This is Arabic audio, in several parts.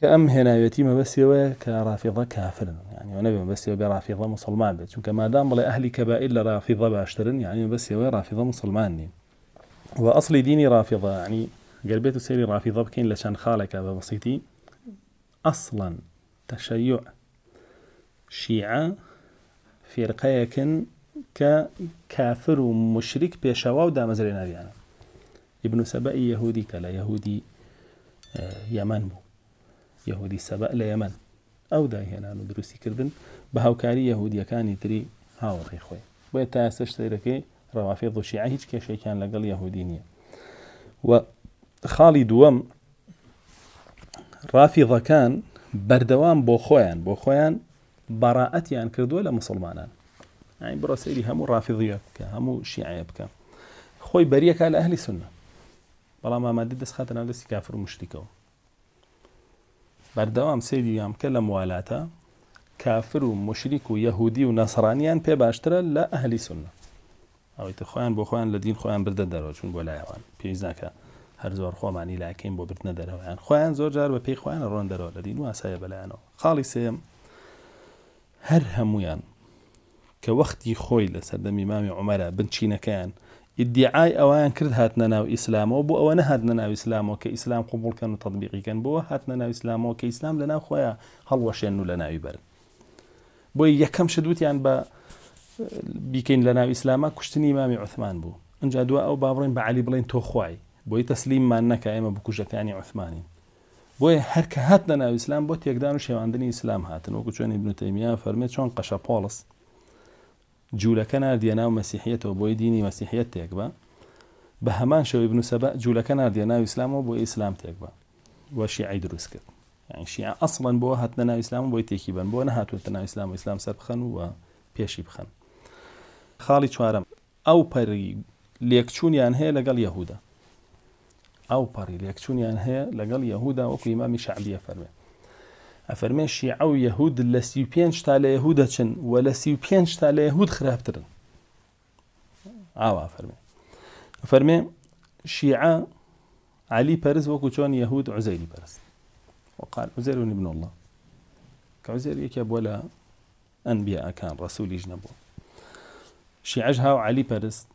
كأم هنا يتيمة بس كرافضة كافر يعني ونبي بس يو رافضة مسلمان بيت شو كما دام لا أهلي كبائل رافضة باشترن يعني بس يو رافضة مسلماني وأصل ديني رافضة يعني قلبيت سيري رافضة بكين لشان خالك هذا بسيطي أصلا تشيع شيعة فرقيك ككافر ومشرك بيشوا ودا مزرين يعني ابن سبأ يهودي كلا يهودي آه، يمن یەهودی سەبە لە او ئەو داهێنان و كربن کردن بە هاوکاری یەهودیەکانی تری هاوڕی خۆی بۆیە تا ئێستا شتێرەکەی ڕەوافێ دۆشیع هیچ کێشێکیان لەگەڵ یەهودی نییە و خالي دووەم ڕافیڕەکان كان بردوام بو بۆ بو بەڕائەتیان کردووە لە مسلمانان ئەین يعني سەیری يعني هەموو ڕافیضە بکە هەموو شیعە بکە خۆی بەریەکە لە ئەهلی سنە بەڵام ئامادە دەست خاتە ناو دەستی کافر بەردەوام سێویام کە لە موالاتە کافر و مشریک و یەهودی و نەسرانیان پێ باشترە لە ئەهلی سنە ئەوەیتە خۆیان بۆ خۆیان لە دین خۆیان بردە دەرەوە چون بۆ لایەوان پێویست ناکە هەر زۆر خۆمانی لاکەین بۆ بردنە دەرەوەیان خۆیان زۆر جار بە پێی خۆیان ڕۆن دەرەوە لە دین واسایە بەلایەنەوە خاڵی سێم هەر هەمویان کە وەختی خۆی لە سەردەمی مامی عمەرە بنچینەکەیان ئیدعای اوان کرد هاتنا ناو ئیسلامەوە او ئەوە هاتنا ناو ئیسلامەوە اسلام قبول قوبولکەن و تطببیقیکەن بۆ هاتنە ناو اسلام کە ئیسلام لە ناوخۆیە هەڵوەشێن لنا لە ناوی بەرن بۆی یەکەم شدووتیان بە بیکەین لە ناو ئیسلامە کوشتنی مامی عثمان بوو ئەجا دووە ئەو باڕێن بە علی بڵین تۆخوای بۆی تەسلیممان نەکە ئێمە بکوژەکانی عثمانین بۆیە اسلام بو ناو دانو بۆ تێکدان اسلام شێواندنی ئیسلام هاتن وەکو ابن تيميه فەرمێ چۆن قەشە پۆڵست جوولەکە نردە ناو مەسیحیەتەوە بۆی دینی مەسیحیت تێک بە بە هەمان شەوی بنووسە بە جوولەکە نردە ناو ئیسلامەوە بۆ ئیسلام تێک بە وەشی ئای دروست کرد یانشی ئەسڵەن بۆ هاتنە ناو ئیسلام بۆی تێکی بن بۆ نەهاتوێتە ناو ئیسلام و ئیسلام سەر بخەن و پێشی بخەن خاڵی چوارم ئەو پەری لێکچوونیان هەیە لەگەڵ یەهودا ئەو پەری لێکچوونیان هەیە لەگەڵ یەهودا وەکو ئیمامی شعبیە فەرمێ أفرمين شیع و یەهود لە سی پێنج تا لە یەهود دەچن و لە سی پێنج تا لە یەهود خراپترن ئاوا فەرمێ فەرمێ شیع علی پەرز وقال عزەر ونی بن الله کە عزەر یەکێ بووە لە ئەنبیەکان ڕسوولیش نەبوو شیعش هاو علی پەرست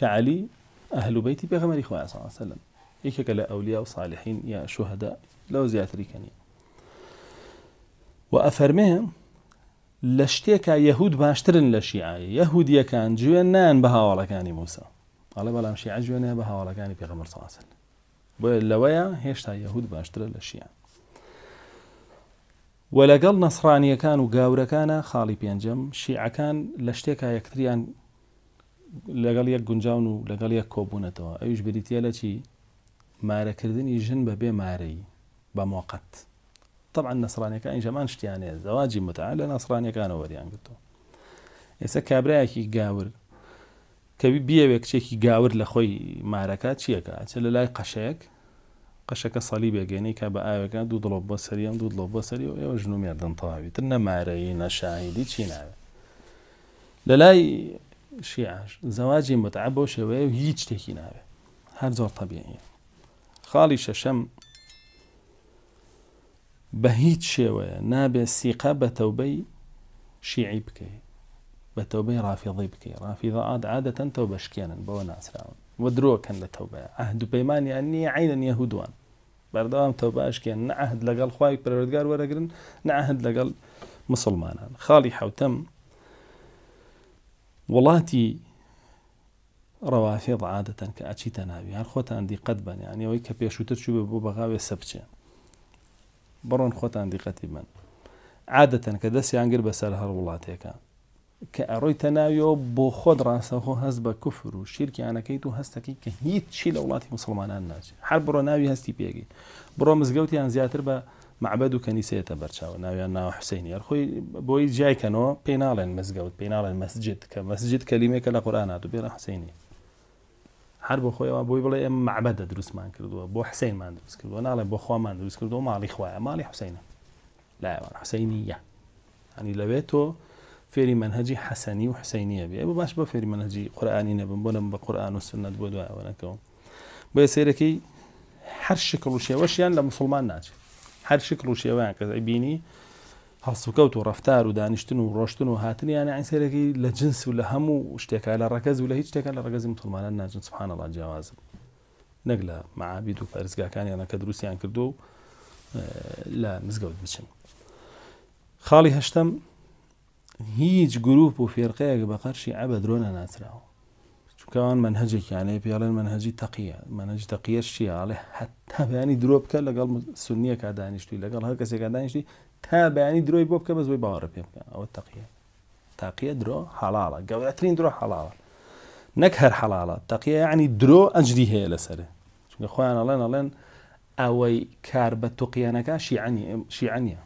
کە علی ئەهل بەیتی پێغەمەری خوای وسلم یەکێکە لە ئەولیا و صالحین یا شهداء لو زیاتری کەنی و ئەفەرمێ لە شتێکە یەهود باشترن لە شیعایی یەهودیەکان جوێن نان بە هاوڵەکانی موسا ئەڵێ بەڵام شیع جوێنە بە هاوڵەکانی پێغەمەر ساسن بۆ لەوەیە هێشتا یەهود باشترە لە شیعان وە لەگەڵ نەسرانیەکان و گاورەکانە خاڵی پێنجەم شیعەکان لە شتێکە یەکتریان لەگەڵ یەک گونجاون و لەگەڵ یەک کۆبوونەتەوە ئەویش بریتە لە چی مارەکردنی ژن بە بێ مارەی بە مۆقەت طبعا نسرانەکان ژەمان شتیانێ زەواجی متعاال لە ناسرانەکانە وەریان گرتەوە ئێستا کابراایەکی گاور کەوی بیاوێ کچێکی گاور لە خۆی مارەکە چیەکە چ لە لای قەشەیەک قەشەکە سەلی بێگەێنی کە بە ئاوەکان دوو دڵۆ بۆ سەریان دوو دڵۆ بۆ سەری و ئێوە ژنومێردن تەواوی تر نەمارەی نەشاهیدی چی ناوێت لە لای شیعش زەواجی متعب بۆ شێوەیە هیچ شتێکی ناوێت هەر زۆر تەبیعە خاڵی شەشەم بهيت شوية ناب سيقا بتوبي شيعي بكي بتوبي رافضي بكي رافضة عاد عادة توبة شكيانا بو ناس راون ودروه كان لتوبة عهد بيمان يعني عينا يهودوان بردوام توبة شكيانا نعهد لقل خواهي بردقار ورقرن نعهد لقل مسلمان خالي حوتم ولاتي روافض عادة كأتشي تنابي هالخوة عندي قدبا يعني ويكا بيشوتر شو ببو بغاوي سبتشين بڕۆن خۆتان دیقەتی بن عادەتەن کە دەستیانگر بەسەر هەر وڵاتێکە کە ئەڕۆی تەناویەوە بۆ خۆت ڕاستەخۆ هەست بە کوفر و شیرکیانەکەیت و هەستەکەی کە هیچ چی لە وڵاتی مسلمانان ناچێت هەر بڕۆ ناوی هەستی پێگەی بڕۆ مزگەوتیان زیاتر بە معبد و کەنیسێتە بەرچاو ناویان ناو حسینی ئەرخۆی بۆی جیایکەنەوە پێناڵێن مزگەوت پێناڵێن مەسجد کە مەسجد کەلیمێکە لە قورآانات و بێرە حسینی هر بو هەر بۆ خۆیەوە بۆی بڵێ بو حسین مان کردووە بۆ حسینمان دروست کردووە ناڵێ بۆ خۆمان دروست کردووە ماڵی خوایە ماڵی حوسینە لایوان حوسینی یە هەنی لەوێت تۆ فێری منهجی حەسەنی و حسینیه بێ بو باش بە فێری منهجی قرآنی نه بۆ نم بە قرآن و سنت بۆ دوایەوە بو سیر کی هر شکل و شێوەشیان لە مسلمان ناچێت هر شکل و شێوەیان کەس بینی هەسوکەوت و ڕفتار و دانیشتن و ڕۆشتن و هاتنیانە ئەینسەرێکی لە جنس و لە هەموو شتێکا لە ڕەکەز و لە هیچ شتێکە لە ڕگەزی مسلمانان ناجن سبحانەڵ جیاوازم نەک لە معابید و پەرزگاکانیانە کە دروستیان کردو و لە مزگەوت بچن خاڵی هەشتم هیچ گرروپ و فێرقەیەک بە قەرشی ئەبە درۆنە ناتراوە بكان منهجي يعني بيالين منهجي تقية منهج تقية الشيعة على حتى يعني دروب كان لقال سنية كعدان يشتي لقال هذا كسي كعدان يشتي تاب يعني دروي بوب كبس بي بار أو التقية تقية درو حلالة قبل أترين درو حلالة نكهر حلالة تقية يعني درو أجري هي لسره شو أخوان الله الله أوي كارب التقية نكا شيعني شيعني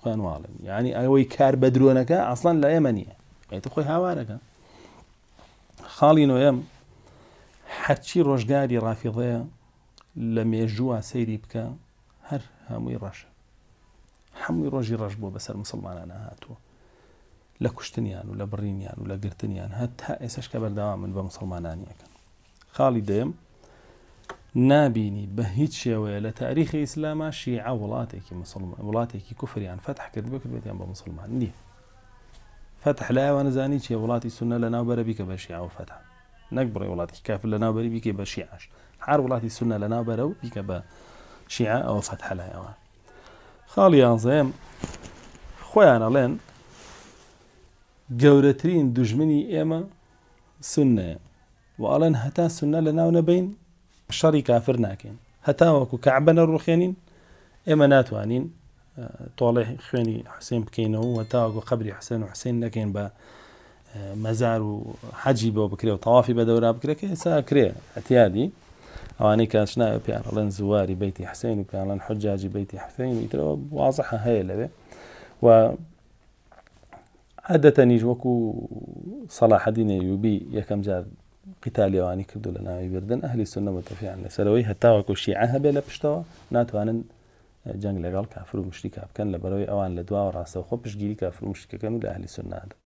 أخوان والم يعني أوي كارب درو نكا أصلا لا يمنية يعني تخوي هوا نكا خاڵی نوێم حەچی ڕۆژگاری ڕافیڵەیە لە مێژووە سەیری بکە هەر هەمووی ڕەشە هەمووی ڕۆژی ڕەش بوو بەسەر مسلمانانە هاتووە لە کوشتنیان و لە بڕینیان و لە گرتنیان هەت تا ئێسشکە بەرداوا من بە مسلمانانیەکەن خاڵی دەم نابینی بە هیچ شێوەیە لە تاریخی ئیسلاما شیع وڵاتێکی وڵاتێکی کوفریان فتح کرد بکردێتیان بە مسلمان نیە فتح لا وانا زاني شي ولاتي سنه لنا وبر بك بشيعة وفتح نكبر نک بره ولاتی کافر لناو بره بیکه بشیعش سنه لنا وبر بك بشيعة او فتح لا يا خالي يا زين خويا انا لين جورترين دجمني ايما سنه هەتا سنە هتا ناو نەبین شەڕی کافر ناکەین هتا وەکو کەعبە نەڕوخێنین ئێمە طالع خواني حسين بکەینەوە و تاوەکو قبری حسێن و حسێن نەکەین بە مەزار و حەجی بۆ بکرێ و تەوافی بە دەورا بکرێکە ئێسا کرێ ئەتیادی ئەوانەی کاشناوە پیاڵەن زواری بیتی حسین و پیاڵەن حجاجی بیتی حسین وترەوە واازح هەیە لەوێ و عادەتە نیژ وەکو سەلاحەدی نەیوبی یەکەم جار قیتالیێوانی کردو لە ناوی بردن ئەهلی سنەوە تەفیان لەسەرەوەی هەتاوەکو شیعە هەبێ لە پشتەوە ناتوانن جەنگ لەگەڵ کافر و مشتی کابکەن لە بەرەوەی ئەوان لە دواوە ڕاستە خۆ پشگیری کافر و مشتەکەن و لە ئەهلی سنادە